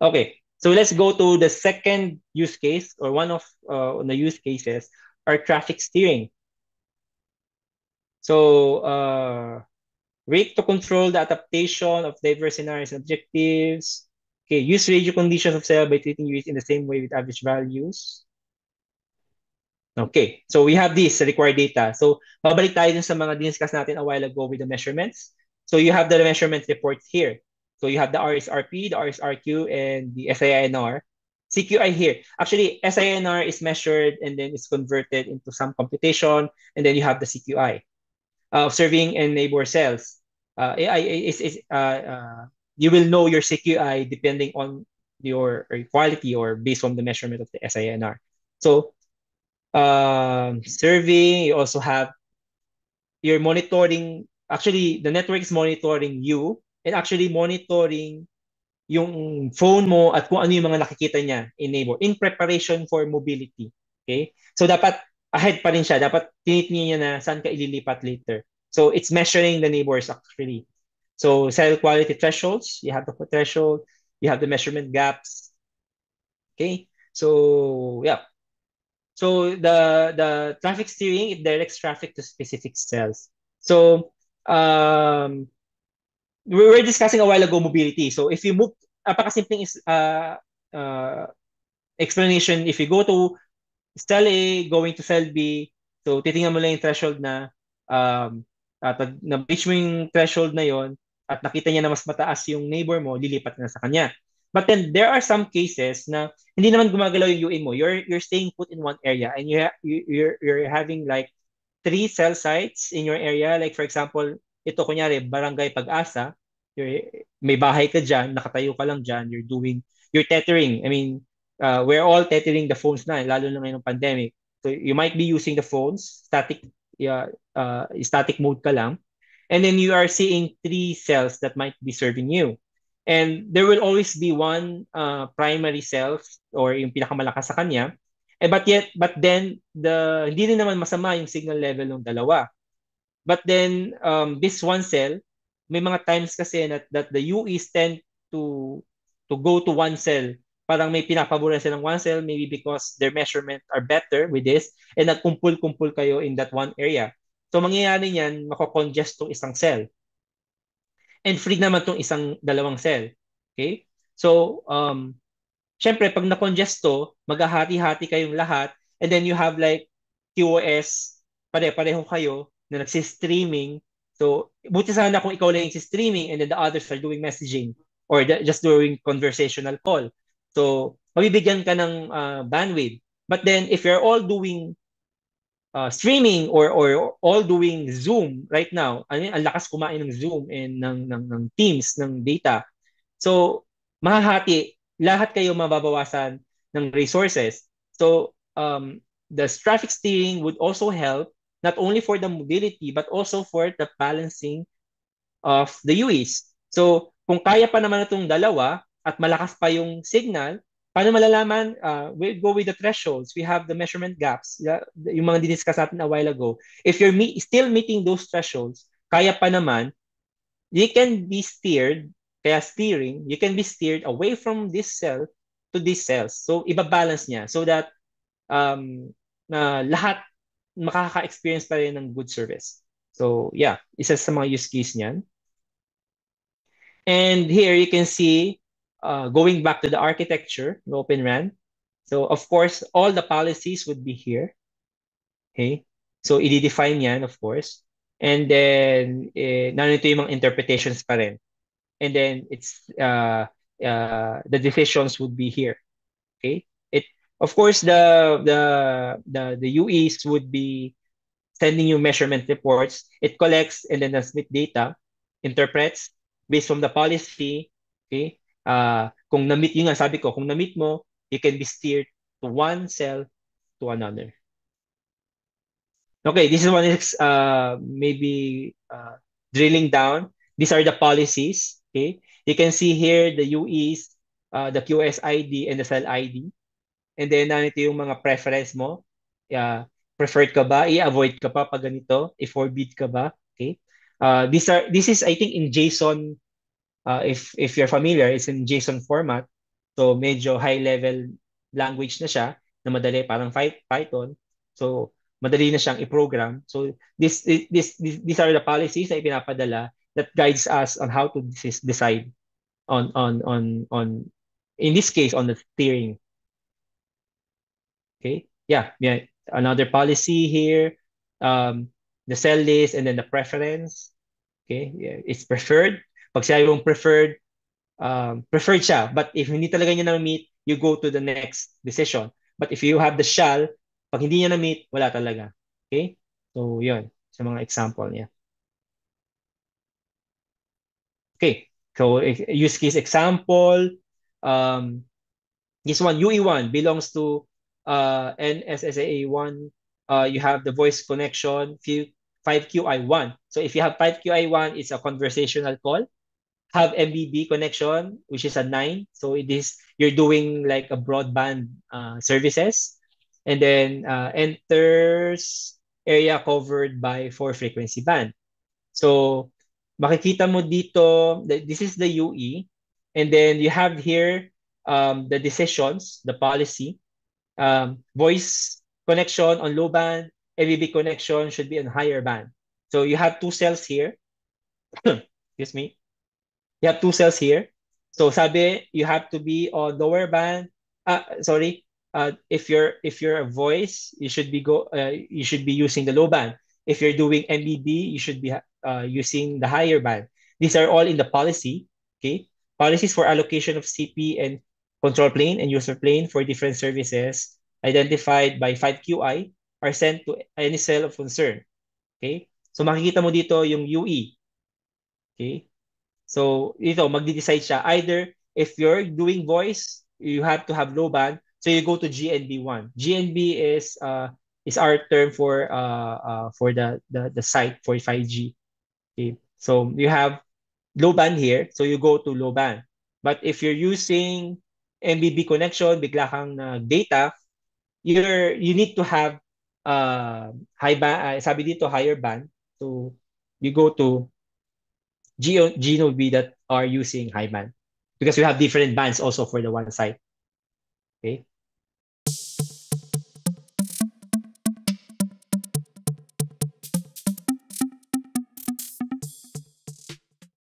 Okay, so let's go to the second use case or one of uh, the use cases are traffic steering. So uh, rig to control the adaptation of diverse scenarios and objectives. Okay, use radio conditions of cell by treating units in the same way with average values. Okay, so we have this required data. So babalik tayo sa mga diniscuss natin a while ago with the measurements. So you have the measurements reports here. So you have the RSRP, the RSRQ, and the SINR. CQI here. Actually, SINR is measured and then it's converted into some computation, and then you have the CQI. Uh, observing and neighbor cells. Uh, is, is, uh, uh, you will know your CQI depending on your quality or based on the measurement of the SINR. So um, you also have your monitoring. Actually, the network is monitoring you and actually monitoring yung phone mo at kung ano yung mga nakikita niya enable in preparation for mobility. Okay? So dapat ahead pa rin siya. Dapat tinitniya niya na saan ka ililipat later. So it's measuring the neighbors actually. So cell quality thresholds, you have the threshold, you have the measurement gaps. Okay? So yeah. So the the traffic steering it directs traffic to specific cells. So um we were discussing a while ago mobility. So if you move, napakasimpleng is, uh, uh, explanation, if you go to cell A, going to cell B, so titingnan mo lang yung threshold na um, at na-breach mo yung threshold na yon at nakita niya na mas mataas yung neighbor mo, lilipat na sa kanya. But then there are some cases na hindi naman gumagalaw yung UA mo. You're you're staying put in one area and you you're you're having like three cell sites in your area. Like for example, ito kunyari barangay pag-asa, you're, may bahay ka diyan, nakatayo ka lang diyan, you're doing you're tethering. I mean, uh, we're all tethering the phones na lalo na ngayong pandemic. So you might be using the phones, static uh, uh, static mode ka lang. And then you are seeing three cells that might be serving you. And there will always be one uh, primary cell or yung pinakamalakas sa kanya. Eh, but yet, but then, the, hindi rin naman masama yung signal level ng dalawa. But then um, this one cell, may mga times kasi that, that the UEs tend to to go to one cell. Parang may pinapabura silang one cell maybe because their measurement are better with this and nagkumpul-kumpul kayo in that one area. So mangyayari niyan, makokongest tong isang cell. And free naman tong isang dalawang cell. Okay? So um syempre pag na-congest to, maghahati-hati kayong lahat and then you have like QoS pare-pareho kayo na nagsi-streaming. So, buti sana kung ikaw lang yung streaming and then the others are doing messaging or the, just doing conversational call. So, mabibigyan ka ng uh, bandwidth. But then, if you're all doing uh, streaming or, or all doing Zoom right now, I ano ang lakas kumain ng Zoom and ng, ng, ng Teams, ng data. So, mahahati, lahat kayo mababawasan ng resources. So, um, the traffic steering would also help not only for the mobility but also for the balancing of the UEs. So, kung kaya pa naman itong dalawa at malakas pa yung signal, paano malalaman? Uh, we'll go with the thresholds. We have the measurement gaps, yeah, yung mga diniscuss natin a while ago. If you're meet, still meeting those thresholds, kaya pa naman, you can be steered, kaya steering, you can be steered away from this cell to these cells. So, ibabalance niya so that um, na lahat makaka-experience pa rin ng good service. So, yeah, isa sa mga use case niyan. And here you can see uh, going back to the architecture in Open RAN. So, of course, all the policies would be here. Okay? So, i-define yan, of course. And then, eh, narito yung mga interpretations pa rin. And then, it's, uh, uh, the decisions would be here. Okay? Of course, the the the, the UEs would be sending you measurement reports. It collects and then with data, interprets based on the policy. Okay. Uh, kung na yung sabi ko, kung na mo, you can be steered to one cell to another. Okay, this is one is uh, maybe uh, drilling down. These are the policies. Okay, you can see here the UEs, uh, the QS ID, and the cell ID. And then, narito ano, yung mga preference mo. Uh, preferred ka ba? I-avoid ka pa pag ganito? I-forbid ka ba? Okay? Uh, these are, this is, I think, in JSON, uh, if, if you're familiar, it's in JSON format. So, medyo high-level language na siya na madali, parang Python. So, madali na siyang i-program. So this, this, this these are the policies na ipinapadala that guides us on how to decide on on on on in this case on the steering Okay. Yeah. Yeah. Another policy here. Um, the sell list and then the preference. Okay. Yeah. It's preferred. Pag siya yung preferred, um, preferred siya. But if hindi talaga niya na-meet, you go to the next decision. But if you have the shall, pag hindi niya na-meet, wala talaga. Okay? So, yun. Sa mga example niya. Okay. So, use case example. Um, this one, UE1, belongs to uh, NSSAA1, uh, you have the voice connection, 5QI1. So if you have 5QI1, it's a conversational call. Have MBB connection, which is a 9. So it is, you're doing like a broadband uh, services. And then uh, enters area covered by four frequency band. So makikita mo dito, this is the UE. And then you have here um, the decisions, the policy. um, voice connection on low band, AVB connection should be on higher band. So you have two cells here. Excuse me. You have two cells here. So sabi, you have to be on lower band. Uh, sorry. Uh, if you're if you're a voice, you should be go. Uh, you should be using the low band. If you're doing MBB, you should be uh, using the higher band. These are all in the policy. Okay, policies for allocation of CP and control plane and user plane for different services identified by 5QI are sent to any cell of concern. Okay? So makikita mo dito yung UE. Okay? So dito, magde-decide siya either if you're doing voice, you have to have low band, so you go to GNB1. GNB is uh is our term for uh, uh for the the the site for 5G. Okay? So you have low band here, so you go to low band. But if you're using MBB connection, bigla kang nag-data, you're, you need to have uh, high band, uh, sabi dito, higher band. So, you go to Geo, GNOB that are using high band because we have different bands also for the one site. Okay.